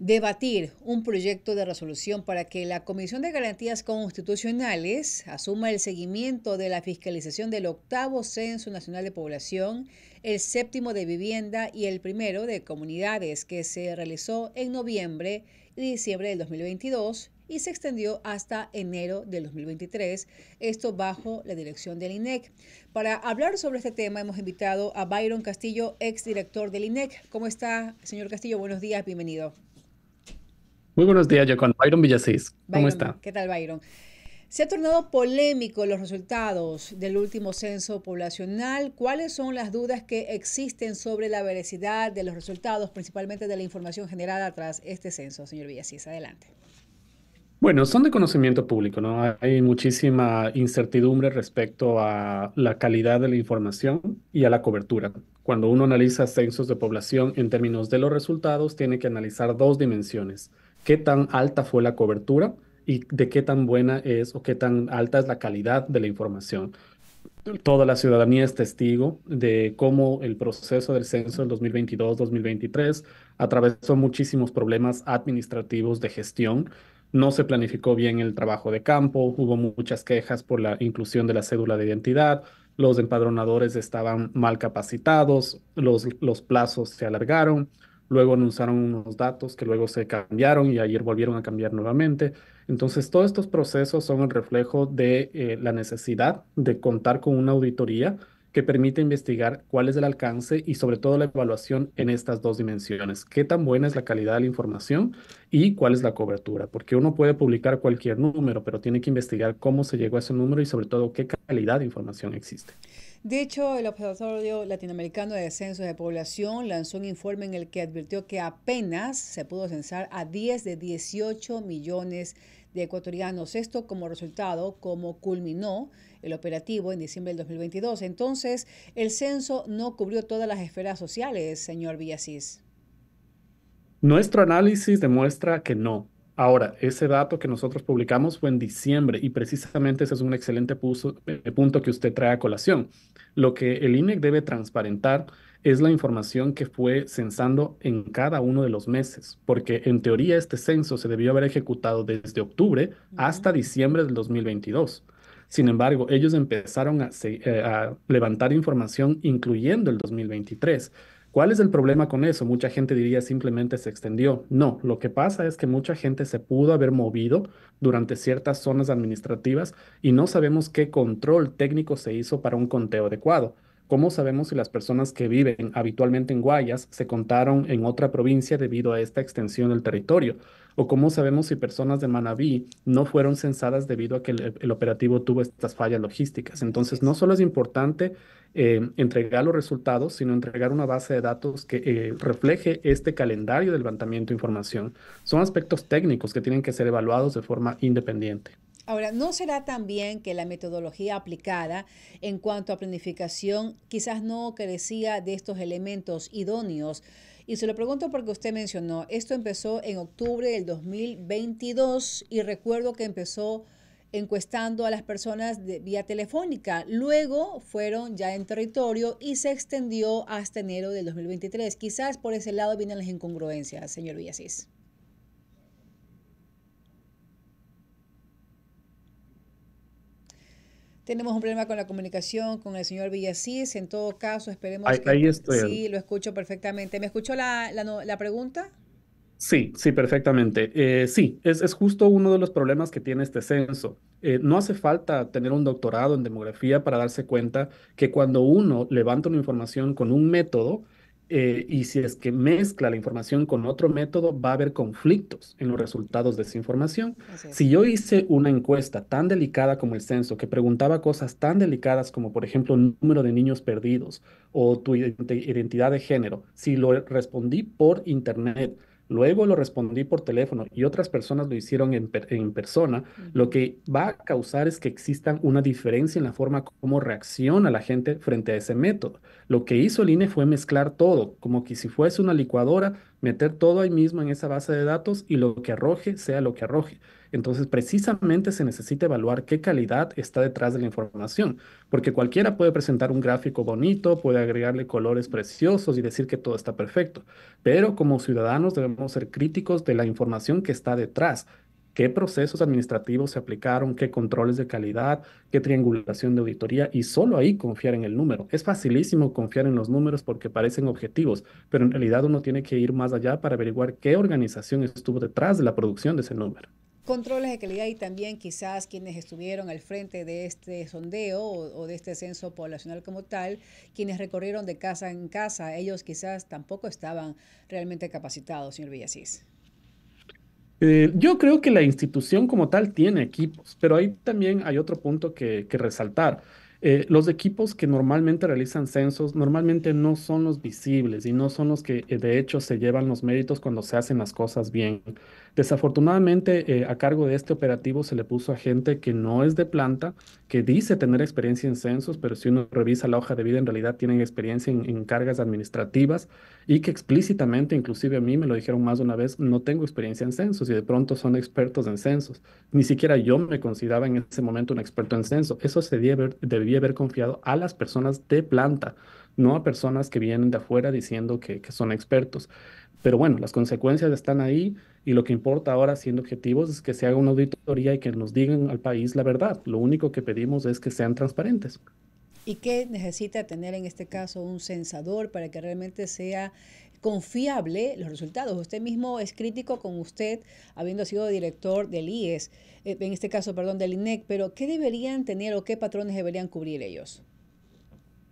debatir un proyecto de resolución para que la Comisión de Garantías Constitucionales asuma el seguimiento de la fiscalización del octavo Censo Nacional de Población, el séptimo de vivienda y el primero de comunidades que se realizó en noviembre y diciembre del 2022 y se extendió hasta enero del 2023, esto bajo la dirección del INEC. Para hablar sobre este tema hemos invitado a Byron Castillo, exdirector del INEC. ¿Cómo está, señor Castillo? Buenos días, bienvenido. Muy buenos días, yo con Byron Villasís. ¿Cómo está? ¿Qué tal, Byron? Se ha tornado polémico los resultados del último censo poblacional. ¿Cuáles son las dudas que existen sobre la veracidad de los resultados, principalmente de la información generada tras este censo, señor Villasís? Adelante. Bueno, son de conocimiento público, Hay muchísima incertidumbre respecto a la calidad de la información y a la cobertura. Cuando uno analiza censos de población en términos de los resultados, tiene que analizar dos dimensiones qué tan alta fue la cobertura y de qué tan buena es o qué tan alta es la calidad de la información. Toda la ciudadanía es testigo de cómo el proceso del censo del 2022-2023 atravesó muchísimos problemas administrativos de gestión. No se planificó bien el trabajo de campo, hubo muchas quejas por la inclusión de la cédula de identidad, los empadronadores estaban mal capacitados, los, los plazos se alargaron, luego anunciaron unos datos que luego se cambiaron y ayer volvieron a cambiar nuevamente. Entonces, todos estos procesos son el reflejo de eh, la necesidad de contar con una auditoría que permite investigar cuál es el alcance y sobre todo la evaluación en estas dos dimensiones. ¿Qué tan buena es la calidad de la información y cuál es la cobertura? Porque uno puede publicar cualquier número, pero tiene que investigar cómo se llegó a ese número y sobre todo qué calidad de información existe. De hecho, el Observatorio Latinoamericano de censos de Población lanzó un informe en el que advirtió que apenas se pudo censar a 10 de 18 millones de ecuatorianos. Esto como resultado, como culminó el operativo en diciembre del 2022. Entonces, el censo no cubrió todas las esferas sociales, señor Villasís. Nuestro análisis demuestra que no, Ahora, ese dato que nosotros publicamos fue en diciembre y precisamente ese es un excelente eh, punto que usted trae a colación. Lo que el INEC debe transparentar es la información que fue censando en cada uno de los meses, porque en teoría este censo se debió haber ejecutado desde octubre hasta diciembre del 2022. Sin embargo, ellos empezaron a, eh, a levantar información incluyendo el 2023 ¿Cuál es el problema con eso? Mucha gente diría simplemente se extendió. No, lo que pasa es que mucha gente se pudo haber movido durante ciertas zonas administrativas y no sabemos qué control técnico se hizo para un conteo adecuado. ¿Cómo sabemos si las personas que viven habitualmente en Guayas se contaron en otra provincia debido a esta extensión del territorio? ¿O cómo sabemos si personas de Manabí no fueron censadas debido a que el, operativo tuvo estas fallas logísticas? Entonces, no solo es importante eh, entregar los resultados, sino entregar una base de datos que eh, refleje este calendario de levantamiento de información. Son aspectos técnicos que tienen que ser evaluados de forma independiente. Ahora, ¿no será también que la metodología aplicada en cuanto a planificación quizás no carecía de estos elementos idóneos? Y se lo pregunto porque usted mencionó, esto empezó en octubre del 2022 y recuerdo que empezó encuestando a las personas de, vía telefónica. Luego fueron ya en territorio y se extendió hasta enero del 2023. Quizás por ese lado vienen las incongruencias, señor Villasís. Tenemos un problema con la comunicación con el señor Villasís. En todo caso, esperemos que... Sí, lo escucho perfectamente. ¿Me escuchó la, pregunta? Sí, sí, perfectamente. Eh, sí, es, justo uno de los problemas que tiene este censo. Eh, no hace falta tener un doctorado en demografía para darse cuenta que cuando uno levanta una información con un método, eh, y si es que mezcla la información con otro método, va a haber conflictos en los resultados de esa información. Si yo hice una encuesta tan delicada como el censo, que preguntaba cosas tan delicadas como, por ejemplo, número de niños perdidos o tu identidad de género, si lo respondí por internet, Luego lo respondí por teléfono y otras personas lo hicieron en, persona. Lo que va a causar es que exista una diferencia en la forma como reacciona la gente frente a ese método. Lo que hizo el INE fue mezclar todo, como que si fuese una licuadora, meter todo ahí mismo en esa base de datos y lo que arroje sea lo que arroje. Entonces, precisamente se necesita evaluar qué calidad está detrás de la información, porque cualquiera puede presentar un gráfico bonito, puede agregarle colores preciosos y decir que todo está perfecto, pero como ciudadanos debemos ser críticos de la información que está detrás qué procesos administrativos se aplicaron, qué controles de calidad, qué triangulación de auditoría y solo ahí confiar en el número. Es facilísimo confiar en los números porque parecen objetivos, pero en realidad uno tiene que ir más allá para averiguar qué organización estuvo detrás de la producción de ese número. Controles de calidad y también quizás quienes estuvieron al frente de este sondeo o, de este censo poblacional como tal, quienes recorrieron de casa en casa, ellos quizás tampoco estaban realmente capacitados, señor Villasís. Eh, yo creo que la institución como tal tiene equipos, pero ahí también hay otro punto que, resaltar. Eh, los equipos que normalmente realizan censos normalmente no son los visibles y no son los que eh, de hecho se llevan los méritos cuando se hacen las cosas bien. Desafortunadamente, eh, a cargo de este operativo se le puso a gente que no es de planta, que dice tener experiencia en censos, pero si uno revisa la hoja de vida, en realidad tienen experiencia en, cargas administrativas y que explícitamente, inclusive a mí me lo dijeron más de una vez, no tengo experiencia en censos y de pronto son expertos en censos. Ni siquiera yo me consideraba en ese momento un experto en censo. Eso se debía haber, confiado a las personas de planta, no a personas que vienen de afuera diciendo que son expertos. Pero bueno, las consecuencias están ahí. Y lo que importa ahora, siendo objetivos, es que se haga una auditoría y que nos digan al país la verdad. Lo único que pedimos es que sean transparentes. ¿Y qué necesita tener en este caso un censador para que realmente sea confiable los resultados? Usted mismo es crítico con usted, habiendo sido director del IES, eh, en este caso, perdón, del INEC, pero ¿qué deberían tener o qué patrones deberían cubrir ellos?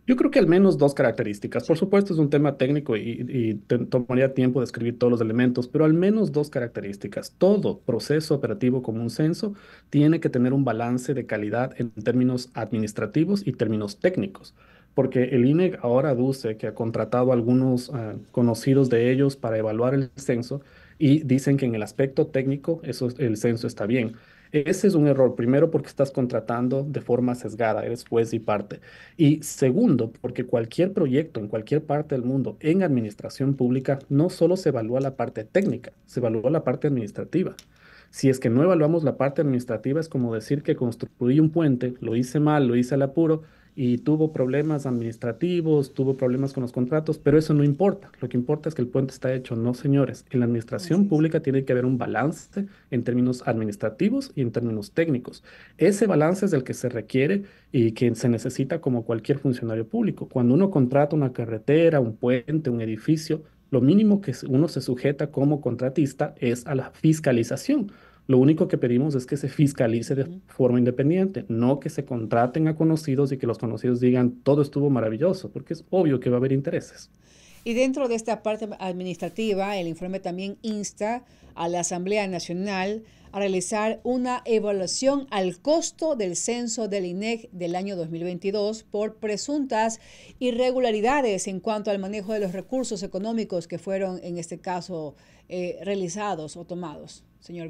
Yo creo que al menos dos características. Por supuesto, es un tema técnico y, tomaría tiempo de escribir todos los elementos, pero al menos dos características. Todo proceso operativo como un censo tiene que tener un balance de calidad en términos administrativos y términos técnicos, porque el INE ahora aduce que ha contratado algunos ah, conocidos de ellos para evaluar el censo y dicen que en el aspecto técnico eso, el censo está bien. Ese es un error, primero porque estás contratando de forma sesgada, eres juez y parte. Y segundo, porque cualquier proyecto en cualquier parte del mundo en administración pública no solo se evalúa la parte técnica, se evalúa la parte administrativa. Si es que no evaluamos la parte administrativa, es como decir que construí un puente, lo hice mal, lo hice al apuro, y tuvo problemas administrativos, tuvo problemas con los contratos, pero eso no importa. Lo que importa es que el puente está hecho. No, señores, en la administración pública tiene que haber un balance en términos administrativos y en términos técnicos. Ese balance es el que se requiere y que se necesita como cualquier funcionario público. Cuando uno contrata una carretera, un puente, un edificio, lo mínimo que uno se sujeta como contratista es a la fiscalización lo único que pedimos es que se fiscalice de forma independiente, no que se contraten a conocidos y que los conocidos digan todo estuvo maravilloso, porque es obvio que va a haber intereses. Y dentro de esta parte administrativa, el informe también insta a la Asamblea Nacional a realizar una evaluación al costo del censo del INEC del año 2022 por presuntas irregularidades en cuanto al manejo de los recursos económicos que fueron en este caso eh, realizados o tomados, señor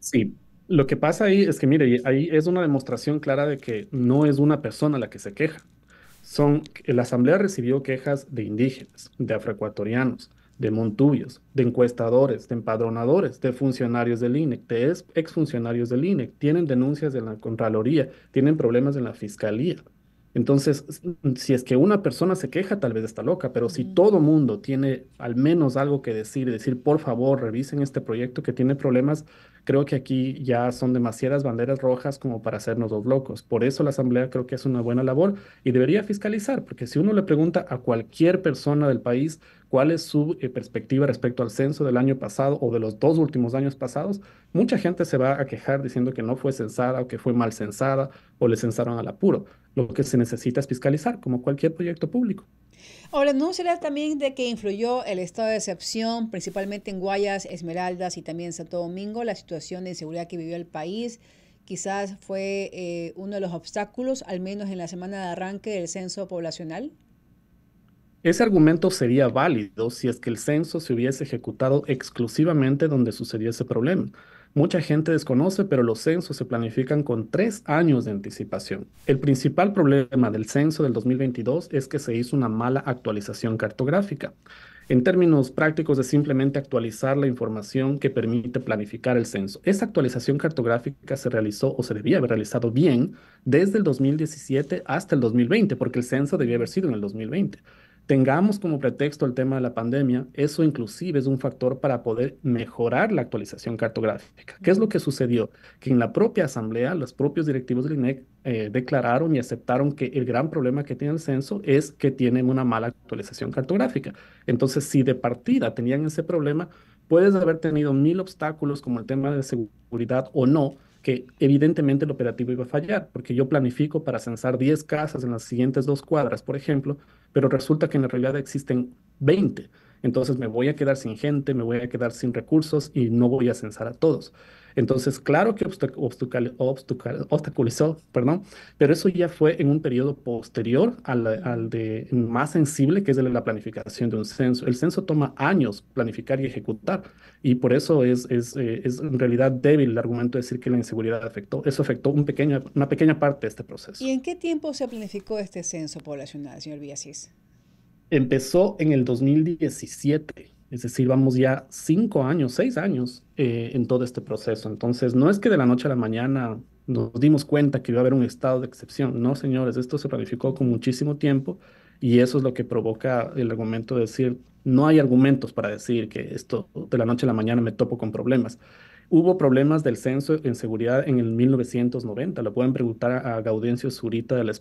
Sí, lo que pasa ahí es que, mire, ahí es una demostración clara de que no es una persona la que se queja. Son, la Asamblea recibió quejas de indígenas, de afroecuatorianos, de montubios, de encuestadores, de empadronadores, de funcionarios del INEC, de exfuncionarios del INEC. Tienen denuncias de la Contraloría, tienen problemas en la Fiscalía. Entonces, si es que una persona se queja, tal vez está loca, pero si todo mundo tiene al menos algo que decir, decir, por favor, revisen este proyecto que tiene problemas, creo que aquí ya son demasiadas banderas rojas como para hacernos dos locos. Por eso la Asamblea creo que es una buena labor y debería fiscalizar, porque si uno le pregunta a cualquier persona del país cuál es su eh, perspectiva respecto al censo del año pasado o de los dos últimos años pasados, mucha gente se va a quejar diciendo que no fue censada o que fue mal censada o le censaron al apuro. Lo que se necesita es fiscalizar, como cualquier proyecto público. Ahora, ¿no será también de que influyó el estado de excepción, principalmente en Guayas, Esmeraldas y también Santo Domingo, la situación de inseguridad que vivió el país? Quizás fue eh, uno de los obstáculos, al menos en la semana de arranque del censo poblacional. Ese argumento sería válido si es que el censo se hubiese ejecutado exclusivamente donde sucedió ese problema Mucha gente desconoce, pero los censos se planifican con tres años de anticipación. El principal problema del censo del 2022 es que se hizo una mala actualización cartográfica. En términos prácticos es simplemente actualizar la información que permite planificar el censo. Esa actualización cartográfica se realizó o se debía haber realizado bien desde el 2017 hasta el 2020, porque el censo debía haber sido en el 2020 tengamos como pretexto el tema de la pandemia, eso inclusive es un factor para poder mejorar la actualización cartográfica. ¿Qué es lo que sucedió? Que en la propia asamblea, los propios directivos del INEC eh, declararon y aceptaron que el gran problema que tiene el censo es que tienen una mala actualización cartográfica. Entonces, si de partida tenían ese problema, puedes haber tenido mil obstáculos como el tema de seguridad o no, que evidentemente el operativo iba a fallar, porque yo planifico para censar 10 casas en las siguientes dos cuadras, por ejemplo, pero resulta que en realidad existen 20. Entonces me voy a quedar sin gente, me voy a quedar sin recursos y no voy a censar a todos. Entonces, claro que obstaculizó, perdón, pero eso ya fue en un periodo posterior al, de más sensible, que es el de la planificación de un censo. El censo toma años planificar y ejecutar, y por eso es, eh, en realidad débil el argumento de decir que la inseguridad afectó. Eso afectó una pequeña parte de este proceso. ¿Y en qué tiempo se planificó este censo poblacional, señor Villasís? empezó en el 2017. Es decir, vamos ya cinco años, seis años eh, en todo este proceso. Entonces, no es que de la noche a la mañana nos dimos cuenta que iba a haber un estado de excepción. No, señores, esto se planificó con muchísimo tiempo y eso es lo que provoca el argumento de decir, no hay argumentos para decir que esto de la noche a la mañana me topo con problemas. Hubo problemas del censo en seguridad en el 1990, lo pueden preguntar a Gaudencio Zurita de la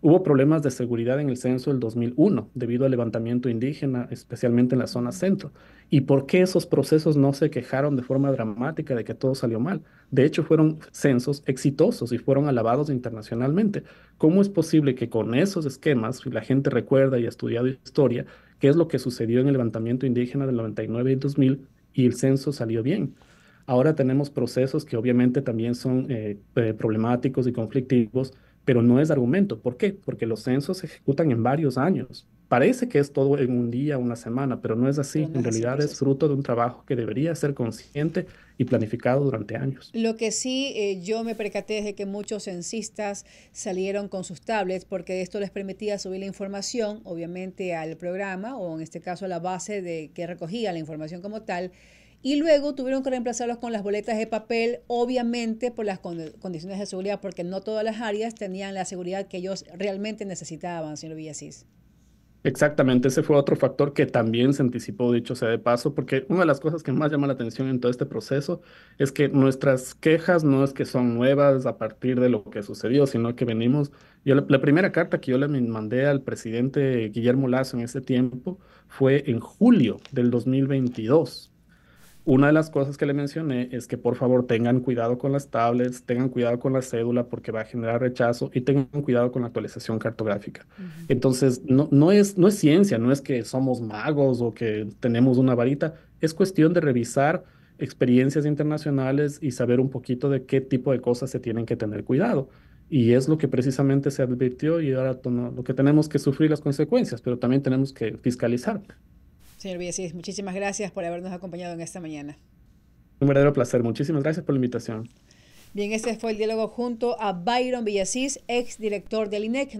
Hubo problemas de seguridad en el censo del 2001 debido al levantamiento indígena, especialmente en la zona centro. ¿Y por qué esos procesos no se quejaron de forma dramática de que todo salió mal? De hecho, fueron censos exitosos y fueron alabados internacionalmente. ¿Cómo es posible que con esos esquemas, si la gente recuerda y ha estudiado historia, qué es lo que sucedió en el levantamiento indígena del 99 y 2000 y el censo salió bien? Ahora tenemos procesos que obviamente también son eh, eh, problemáticos y conflictivos, pero no es argumento. ¿Por qué? Porque los censos se ejecutan en varios años. Parece que es todo en un día, una semana, pero no es así. en realidad pues, es fruto de un trabajo que debería ser consciente y planificado durante años. Lo que sí eh, yo me percaté es que muchos censistas salieron con sus tablets porque esto les permitía subir la información, obviamente, al programa o en este caso a la base de que recogía la información como tal y luego tuvieron que reemplazarlos con las boletas de papel, obviamente por las condiciones de seguridad, porque no todas las áreas tenían la seguridad que ellos realmente necesitaban, señor Villasís. Exactamente, ese fue otro factor que también se anticipó, dicho sea de paso, porque una de las cosas que más llama la atención en todo este proceso es que nuestras quejas no es que son nuevas a partir de lo que sucedió, sino que venimos, yo la, primera carta que yo le mandé al presidente Guillermo Lazo en ese tiempo fue en julio del 2022 una de las cosas que le mencioné es que por favor tengan cuidado con las tablets, tengan cuidado con la cédula porque va a generar rechazo y tengan cuidado con la actualización cartográfica. Entonces, no, no, es, no es ciencia, no es que somos magos o que tenemos una varita, es cuestión de revisar experiencias internacionales y saber un poquito de qué tipo de cosas se tienen que tener cuidado. Y es lo que precisamente se advirtió y ahora lo que tenemos que sufrir las consecuencias, pero también tenemos que fiscalizar. Señor Villasís, muchísimas gracias por habernos acompañado en esta mañana. Un verdadero placer. Muchísimas gracias por la invitación. Bien, este fue el diálogo junto a Byron Villasís, exdirector del INEC.